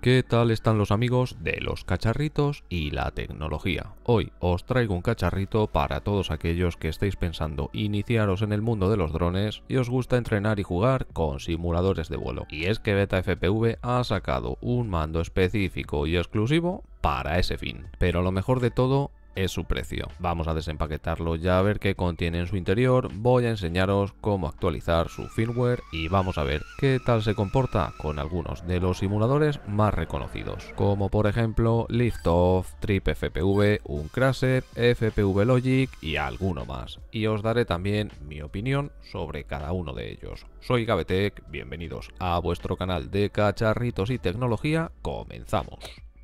¿Qué tal están los amigos de los cacharritos y la tecnología? Hoy os traigo un cacharrito para todos aquellos que estéis pensando iniciaros en el mundo de los drones y os gusta entrenar y jugar con simuladores de vuelo. Y es que Beta FPV ha sacado un mando específico y exclusivo para ese fin. Pero lo mejor de todo es su precio. Vamos a desempaquetarlo ya a ver qué contiene en su interior, voy a enseñaros cómo actualizar su firmware y vamos a ver qué tal se comporta con algunos de los simuladores más reconocidos, como por ejemplo Liftoff, TripFPV, Uncrasher, FPV Logic y alguno más. Y os daré también mi opinión sobre cada uno de ellos. Soy Gavetec, bienvenidos a vuestro canal de cacharritos y tecnología, comenzamos.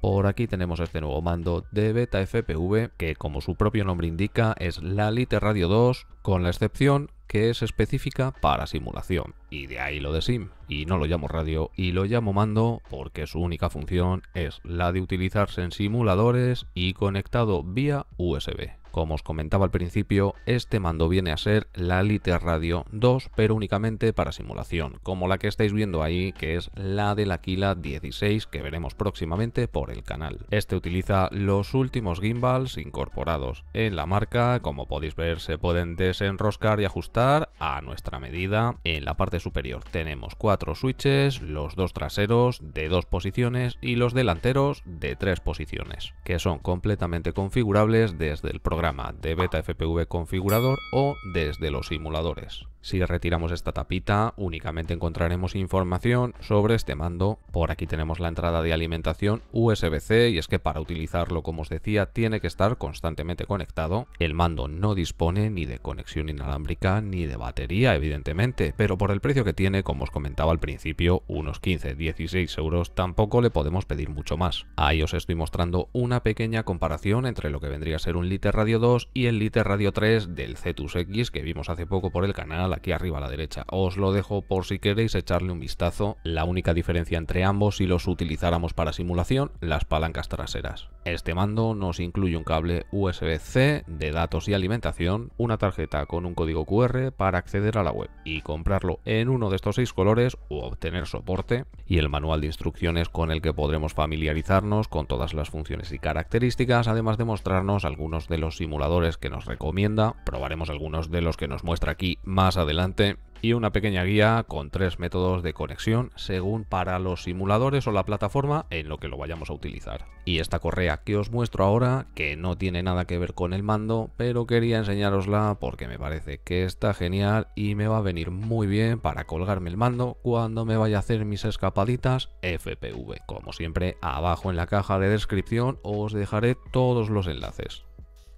Por aquí tenemos este nuevo mando de Beta FPV que como su propio nombre indica es la Lite Radio 2 con la excepción que es específica para simulación. Y de ahí lo de SIM. Y no lo llamo radio y lo llamo mando porque su única función es la de utilizarse en simuladores y conectado vía USB. Como os comentaba al principio, este mando viene a ser la Lite Radio 2, pero únicamente para simulación, como la que estáis viendo ahí, que es la de la Kila 16, que veremos próximamente por el canal. Este utiliza los últimos gimbals incorporados en la marca, como podéis ver se pueden desenroscar y ajustar a nuestra medida. En la parte superior tenemos cuatro switches, los dos traseros de dos posiciones y los delanteros de tres posiciones, que son completamente configurables desde el programa de beta FPV configurador o desde los simuladores. Si retiramos esta tapita, únicamente encontraremos información sobre este mando. Por aquí tenemos la entrada de alimentación USB-C y es que para utilizarlo, como os decía, tiene que estar constantemente conectado. El mando no dispone ni de conexión inalámbrica ni de batería, evidentemente, pero por el precio que tiene, como os comentaba al principio, unos 15-16 euros, tampoco le podemos pedir mucho más. Ahí os estoy mostrando una pequeña comparación entre lo que vendría a ser un Lite Radio 2 y el Lite Radio 3 del Cetus X que vimos hace poco por el canal aquí arriba a la derecha. Os lo dejo por si queréis echarle un vistazo. La única diferencia entre ambos si los utilizáramos para simulación, las palancas traseras. Este mando nos incluye un cable USB-C de datos y alimentación, una tarjeta con un código QR para acceder a la web y comprarlo en uno de estos seis colores o obtener soporte y el manual de instrucciones con el que podremos familiarizarnos con todas las funciones y características, además de mostrarnos algunos de los simuladores que nos recomienda, probaremos algunos de los que nos muestra aquí más adelante, y una pequeña guía con tres métodos de conexión según para los simuladores o la plataforma en lo que lo vayamos a utilizar. Y esta correa que os muestro ahora, que no tiene nada que ver con el mando, pero quería enseñarosla porque me parece que está genial y me va a venir muy bien para colgarme el mando cuando me vaya a hacer mis escapaditas FPV. Como siempre, abajo en la caja de descripción os dejaré todos los enlaces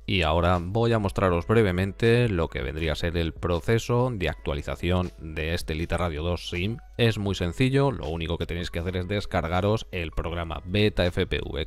y ahora voy a mostraros brevemente lo que vendría a ser el proceso de actualización de este Lita Radio 2 SIM. Es muy sencillo, lo único que tenéis que hacer es descargaros el programa Beta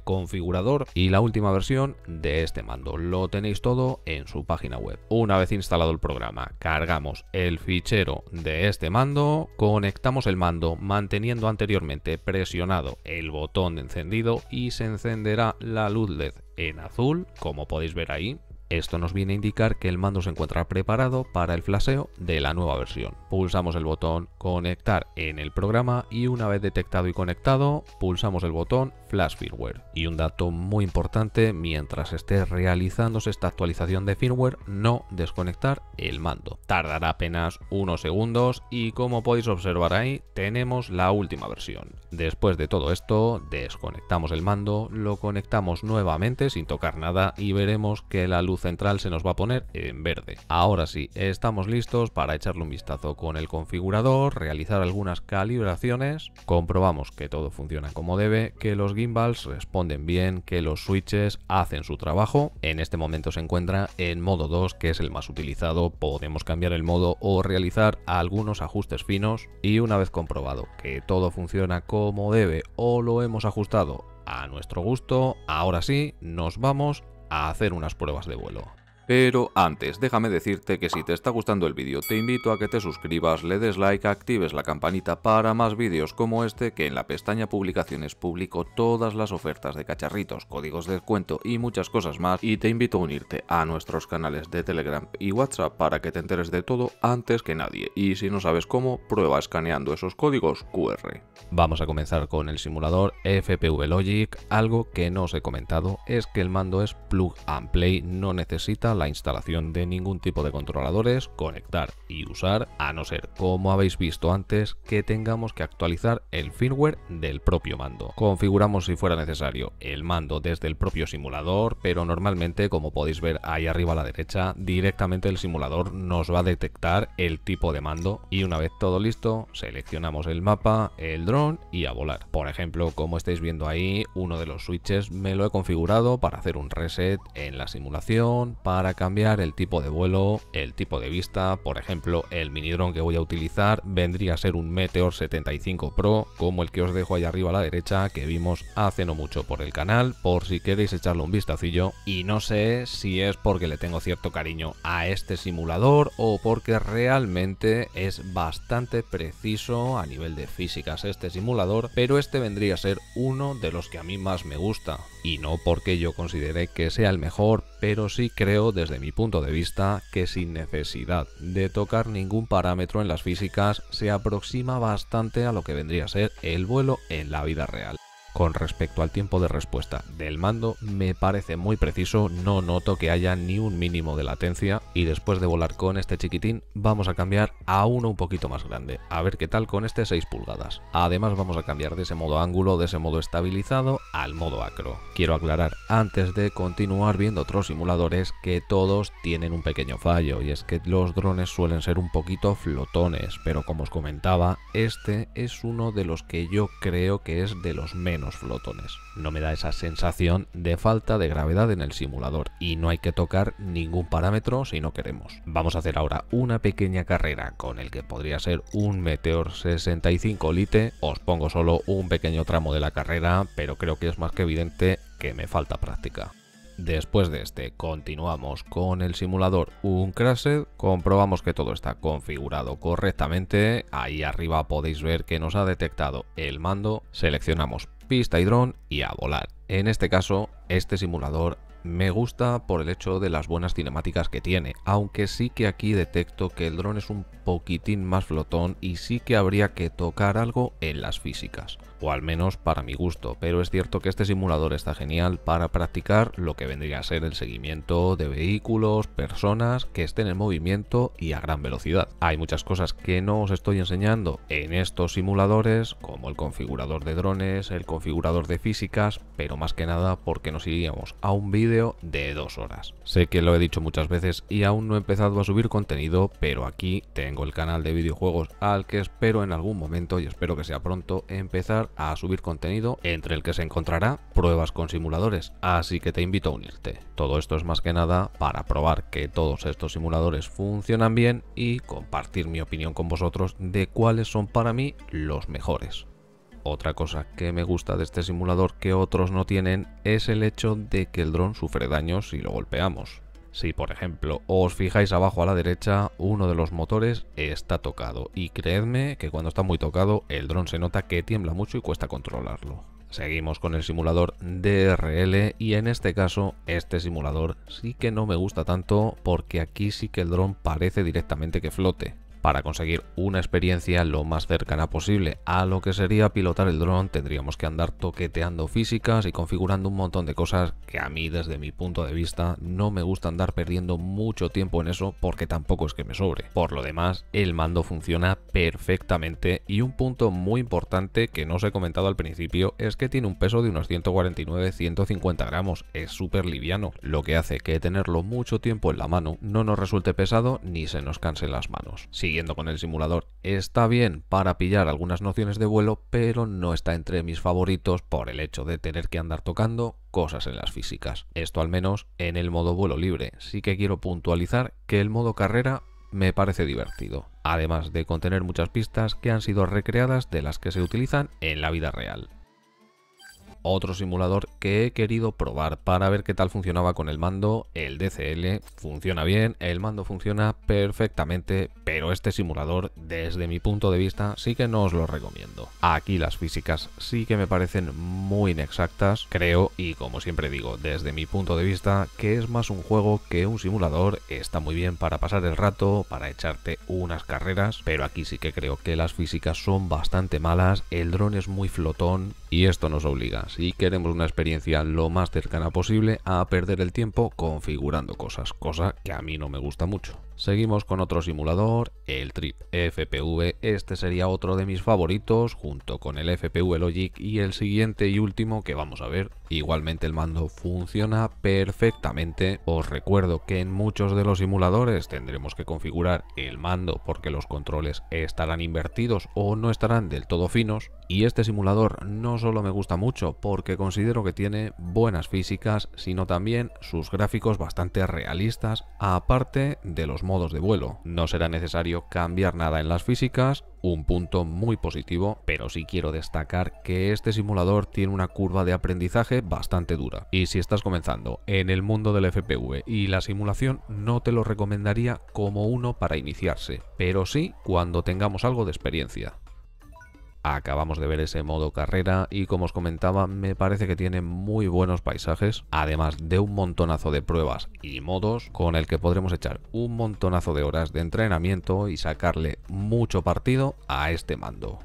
configurador y la última versión de este mando. Lo tenéis todo en su página web. Una vez instalado el programa, cargamos el fichero de este mando, conectamos el mando manteniendo anteriormente presionado el botón de encendido y se encenderá la luz LED en azul, como podéis ver ahí. Esto nos viene a indicar que el mando se encuentra preparado para el flaseo de la nueva versión. Pulsamos el botón conectar en el programa y una vez detectado y conectado, pulsamos el botón flash firmware. Y un dato muy importante, mientras esté realizándose esta actualización de firmware, no desconectar el mando. Tardará apenas unos segundos y como podéis observar ahí, tenemos la última versión. Después de todo esto, desconectamos el mando, lo conectamos nuevamente sin tocar nada y veremos que la luz central se nos va a poner en verde. Ahora sí, estamos listos para echarle un vistazo con el configurador, realizar algunas calibraciones, comprobamos que todo funciona como debe, que los gimbals responden bien, que los switches hacen su trabajo. En este momento se encuentra en modo 2, que es el más utilizado, podemos cambiar el modo o realizar algunos ajustes finos y una vez comprobado que todo funciona como como debe o lo hemos ajustado a nuestro gusto, ahora sí nos vamos a hacer unas pruebas de vuelo. Pero antes, déjame decirte que si te está gustando el vídeo, te invito a que te suscribas, le des like, actives la campanita para más vídeos como este, que en la pestaña publicaciones publico todas las ofertas de cacharritos, códigos de descuento y muchas cosas más, y te invito a unirte a nuestros canales de Telegram y WhatsApp para que te enteres de todo antes que nadie, y si no sabes cómo, prueba escaneando esos códigos QR. Vamos a comenzar con el simulador FPV Logic, algo que no os he comentado es que el mando es plug and play, no necesita la instalación de ningún tipo de controladores, conectar y usar, a no ser, como habéis visto antes, que tengamos que actualizar el firmware del propio mando. Configuramos si fuera necesario el mando desde el propio simulador, pero normalmente, como podéis ver ahí arriba a la derecha, directamente el simulador nos va a detectar el tipo de mando y una vez todo listo, seleccionamos el mapa, el dron y a volar. Por ejemplo, como estáis viendo ahí, uno de los switches me lo he configurado para hacer un reset en la simulación, para para cambiar el tipo de vuelo, el tipo de vista, por ejemplo el mini dron que voy a utilizar vendría a ser un Meteor 75 Pro como el que os dejo ahí arriba a la derecha que vimos hace no mucho por el canal por si queréis echarle un vistacillo y no sé si es porque le tengo cierto cariño a este simulador o porque realmente es bastante preciso a nivel de físicas este simulador pero este vendría a ser uno de los que a mí más me gusta y no porque yo considere que sea el mejor pero sí creo desde mi punto de vista que sin necesidad de tocar ningún parámetro en las físicas se aproxima bastante a lo que vendría a ser el vuelo en la vida real. Con respecto al tiempo de respuesta del mando, me parece muy preciso, no noto que haya ni un mínimo de latencia y después de volar con este chiquitín vamos a cambiar a uno un poquito más grande, a ver qué tal con este 6 pulgadas. Además vamos a cambiar de ese modo ángulo, de ese modo estabilizado al modo acro. Quiero aclarar antes de continuar viendo otros simuladores que todos tienen un pequeño fallo y es que los drones suelen ser un poquito flotones, pero como os comentaba, este es uno de los que yo creo que es de los menos flotones. No me da esa sensación de falta de gravedad en el simulador y no hay que tocar ningún parámetro si no queremos. Vamos a hacer ahora una pequeña carrera con el que podría ser un Meteor 65 Lite. Os pongo solo un pequeño tramo de la carrera, pero creo que es más que evidente que me falta práctica. Después de este, continuamos con el simulador un Uncrashed, comprobamos que todo está configurado correctamente, ahí arriba podéis ver que nos ha detectado el mando, seleccionamos pista y dron y a volar. En este caso, este simulador me gusta por el hecho de las buenas cinemáticas que tiene, aunque sí que aquí detecto que el dron es un poquitín más flotón y sí que habría que tocar algo en las físicas, o al menos para mi gusto, pero es cierto que este simulador está genial para practicar lo que vendría a ser el seguimiento de vehículos, personas que estén en movimiento y a gran velocidad. Hay muchas cosas que no os estoy enseñando en estos simuladores, como el configurador de drones, el configurador de físicas, pero más que nada porque nos iríamos a un vídeo de dos horas. Sé que lo he dicho muchas veces y aún no he empezado a subir contenido, pero aquí tengo el canal de videojuegos al que espero en algún momento y espero que sea pronto empezar a subir contenido entre el que se encontrará pruebas con simuladores, así que te invito a unirte. Todo esto es más que nada para probar que todos estos simuladores funcionan bien y compartir mi opinión con vosotros de cuáles son para mí los mejores. Otra cosa que me gusta de este simulador que otros no tienen es el hecho de que el dron sufre daños si lo golpeamos. Si por ejemplo os fijáis abajo a la derecha, uno de los motores está tocado y creedme que cuando está muy tocado el dron se nota que tiembla mucho y cuesta controlarlo. Seguimos con el simulador DRL y en este caso este simulador sí que no me gusta tanto porque aquí sí que el dron parece directamente que flote. Para conseguir una experiencia lo más cercana posible a lo que sería pilotar el dron, tendríamos que andar toqueteando físicas y configurando un montón de cosas que a mí desde mi punto de vista no me gusta andar perdiendo mucho tiempo en eso porque tampoco es que me sobre. Por lo demás, el mando funciona perfectamente y un punto muy importante que no os he comentado al principio es que tiene un peso de unos 149-150 gramos, es súper liviano, lo que hace que tenerlo mucho tiempo en la mano no nos resulte pesado ni se nos cansen las manos siguiendo con el simulador, está bien para pillar algunas nociones de vuelo, pero no está entre mis favoritos por el hecho de tener que andar tocando cosas en las físicas. Esto al menos en el modo vuelo libre. Sí que quiero puntualizar que el modo carrera me parece divertido, además de contener muchas pistas que han sido recreadas de las que se utilizan en la vida real otro simulador que he querido probar para ver qué tal funcionaba con el mando, el DCL funciona bien, el mando funciona perfectamente, pero este simulador desde mi punto de vista sí que no os lo recomiendo. Aquí las físicas sí que me parecen muy inexactas, creo, y como siempre digo, desde mi punto de vista, que es más un juego que un simulador, está muy bien para pasar el rato, para echarte unas carreras, pero aquí sí que creo que las físicas son bastante malas, el dron es muy flotón y esto nos obliga si queremos una experiencia lo más cercana posible a perder el tiempo configurando cosas, cosa que a mí no me gusta mucho. Seguimos con otro simulador, el Trip FPV. Este sería otro de mis favoritos, junto con el FPV Logic y el siguiente y último que vamos a ver. Igualmente el mando funciona perfectamente. Os recuerdo que en muchos de los simuladores tendremos que configurar el mando porque los controles estarán invertidos o no estarán del todo finos. Y este simulador no solo me gusta mucho porque considero que tiene buenas físicas, sino también sus gráficos bastante realistas, aparte de los modos de vuelo. No será necesario cambiar nada en las físicas, un punto muy positivo, pero sí quiero destacar que este simulador tiene una curva de aprendizaje bastante dura. Y si estás comenzando en el mundo del FPV y la simulación, no te lo recomendaría como uno para iniciarse, pero sí cuando tengamos algo de experiencia. Acabamos de ver ese modo carrera y como os comentaba me parece que tiene muy buenos paisajes, además de un montonazo de pruebas y modos con el que podremos echar un montonazo de horas de entrenamiento y sacarle mucho partido a este mando.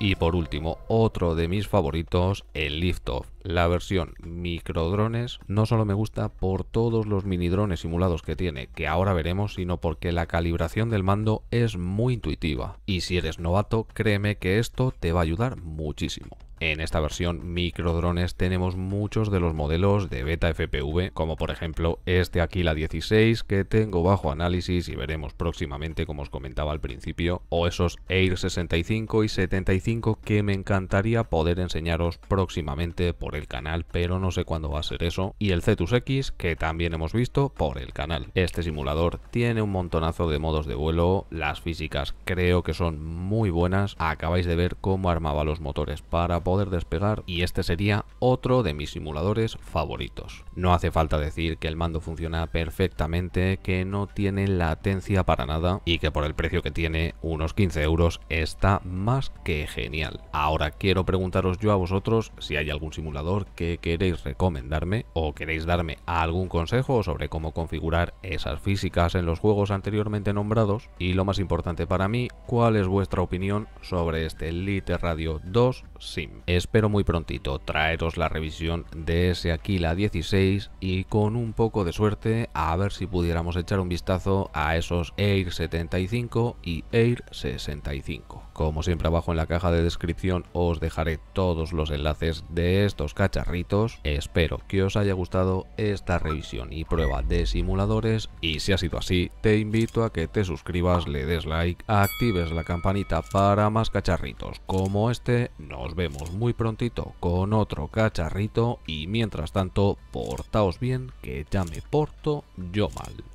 Y por último, otro de mis favoritos, el Liftoff. La versión micro drones no solo me gusta por todos los mini drones simulados que tiene, que ahora veremos, sino porque la calibración del mando es muy intuitiva. Y si eres novato, créeme que esto te va a ayudar muchísimo. En esta versión micro drones tenemos muchos de los modelos de beta FPV, como por ejemplo este aquí la 16 que tengo bajo análisis y veremos próximamente como os comentaba al principio, o esos Air 65 y 75 que me encantaría poder enseñaros próximamente por el canal, pero no sé cuándo va a ser eso. Y el Cetus X, que también hemos visto por el canal. Este simulador tiene un montonazo de modos de vuelo, las físicas creo que son muy buenas. Acabáis de ver cómo armaba los motores para poder despegar y este sería otro de mis simuladores favoritos. No hace falta decir que el mando funciona perfectamente, que no tiene latencia para nada y que por el precio que tiene, unos 15 euros, está más que genial. Ahora quiero preguntaros yo a vosotros si hay algún simulador que queréis recomendarme o queréis darme algún consejo sobre cómo configurar esas físicas en los juegos anteriormente nombrados y lo más importante para mí, cuál es vuestra opinión sobre este Lite Radio 2 SIM. Espero muy prontito traeros la revisión de ese Aquila 16 y con un poco de suerte a ver si pudiéramos echar un vistazo a esos Air 75 y Air 65. Como siempre abajo en la caja de descripción os dejaré todos los enlaces de estos cacharritos. Espero que os haya gustado esta revisión y prueba de simuladores y si ha sido así, te invito a que te suscribas, le des like, actives la campanita para más cacharritos como este. Nos vemos muy prontito con otro cacharrito y mientras tanto, portaos bien que ya me porto yo mal.